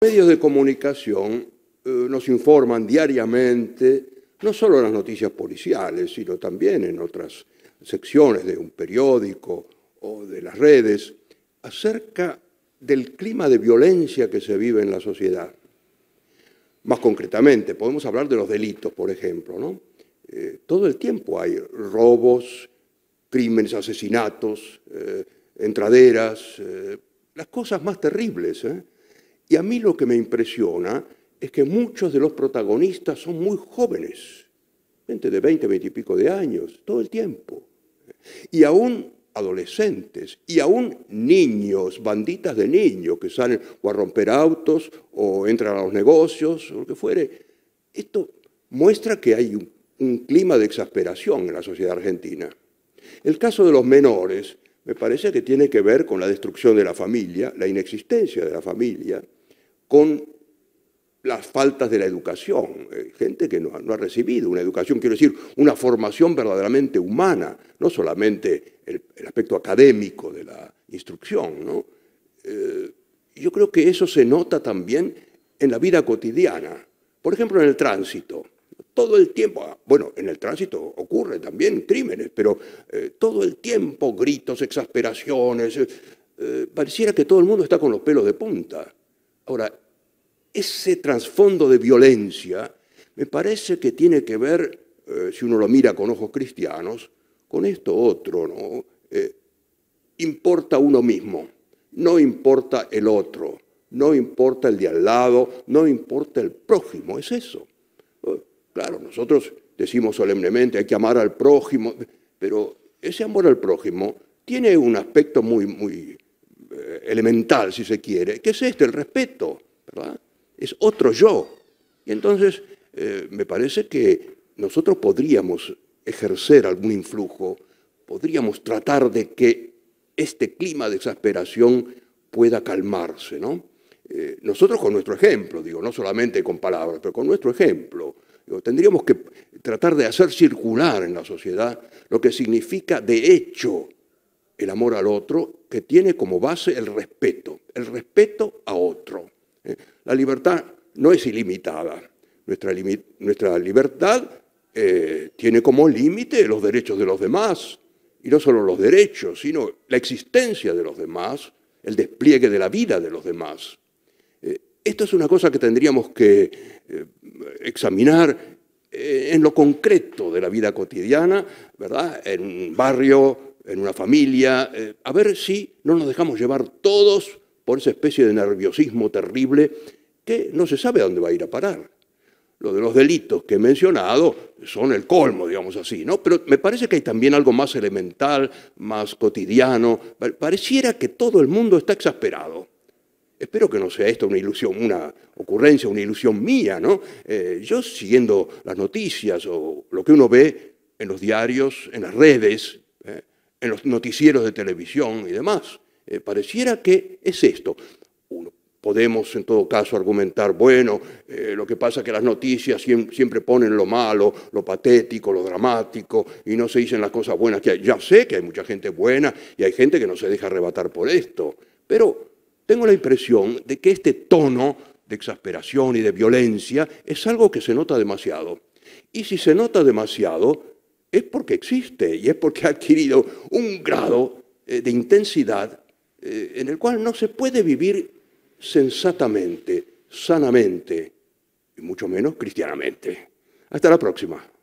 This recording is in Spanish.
medios de comunicación eh, nos informan diariamente, no solo en las noticias policiales, sino también en otras secciones de un periódico o de las redes, acerca del clima de violencia que se vive en la sociedad. Más concretamente, podemos hablar de los delitos, por ejemplo. ¿no? Eh, todo el tiempo hay robos, crímenes, asesinatos, eh, entraderas, las cosas más terribles. Y a mí lo que me impresiona es que muchos de los protagonistas son muy jóvenes, gente de 20, 20 y pico de años, todo el tiempo. Y aún adolescentes y aún niños, banditas de niños que salen o a romper autos o entran a los negocios o lo que fuere. Esto muestra que hay un, un clima de exasperación en la sociedad argentina. El caso de los menores me parece que tiene que ver con la destrucción de la familia, la inexistencia de la familia, con las faltas de la educación, eh, gente que no ha, recibido una educación, quiero decir, una formación verdaderamente humana, no solamente el, aspecto académico de la instrucción. Eh, yo creo que eso se nota también en la vida cotidiana, por ejemplo, en el tránsito. Todo el tiempo, ah, bueno, en el tránsito ocurre también crímenes, pero eh, todo el tiempo gritos, exasperaciones, pareciera que todo el mundo está con los pelos de punta. Ahora, ese trasfondo de violencia me parece que tiene que ver, eh, si uno lo mira con ojos cristianos, con esto otro, ¿no? Eh, importa uno mismo, no importa el otro, no importa el de al lado, no importa el prójimo, es eso. Oh, claro, nosotros decimos solemnemente hay que amar al prójimo, pero ese amor al prójimo tiene un aspecto muy, muy elemental, si se quiere, que es este, el respeto, ¿verdad? Es otro yo. Y entonces eh, me parece que nosotros podríamos ejercer algún influjo, podríamos tratar de que este clima de exasperación pueda calmarse, ¿no? Eh, nosotros con nuestro ejemplo, digo, no solamente con palabras, pero con nuestro ejemplo, tendríamos que tratar de hacer circular en la sociedad lo que significa de hecho el amor al otro, que tiene como base el respeto, el respeto a otro. ¿eh? La libertad no es ilimitada. Nuestra, nuestra libertad eh, tiene como límite los derechos de los demás, y no solo los derechos, sino la existencia de los demás, el despliegue de la vida de los demás. Eh, esto es una cosa que tendríamos que examinar en lo concreto de la vida cotidiana, ¿verdad? En un barrio, en una familia, eh, a ver si no nos dejamos llevar todos por esa especie de nerviosismo terrible que no se sabe a dónde va a ir a parar. Lo de los delitos que he mencionado son el colmo, digamos así, ¿no? Pero me parece que hay también algo más elemental, más cotidiano. Pareciera que todo el mundo está exasperado. Espero que no sea esto una ilusión, una ocurrencia, una ilusión mía, ¿no? Eh, yo siguiendo las noticias o lo que uno ve en los diarios, en las redes, en los noticieros de televisión y demás. Eh, pareciera que es esto. podemos en todo caso argumentar, bueno, eh, lo que pasa es que las noticias siempre, ponen lo malo, lo patético, lo dramático, y no se dicen las cosas buenas que hay. Ya sé que hay mucha gente buena y hay gente que no se deja arrebatar por esto, pero tengo la impresión de que este tono de exasperación y de violencia es algo que se nota demasiado. Y si se nota demasiado, es porque existe y es porque ha adquirido un grado eh, de intensidad eh, en el cual no se puede vivir sensatamente, sanamente, y mucho menos cristianamente. Hasta la próxima.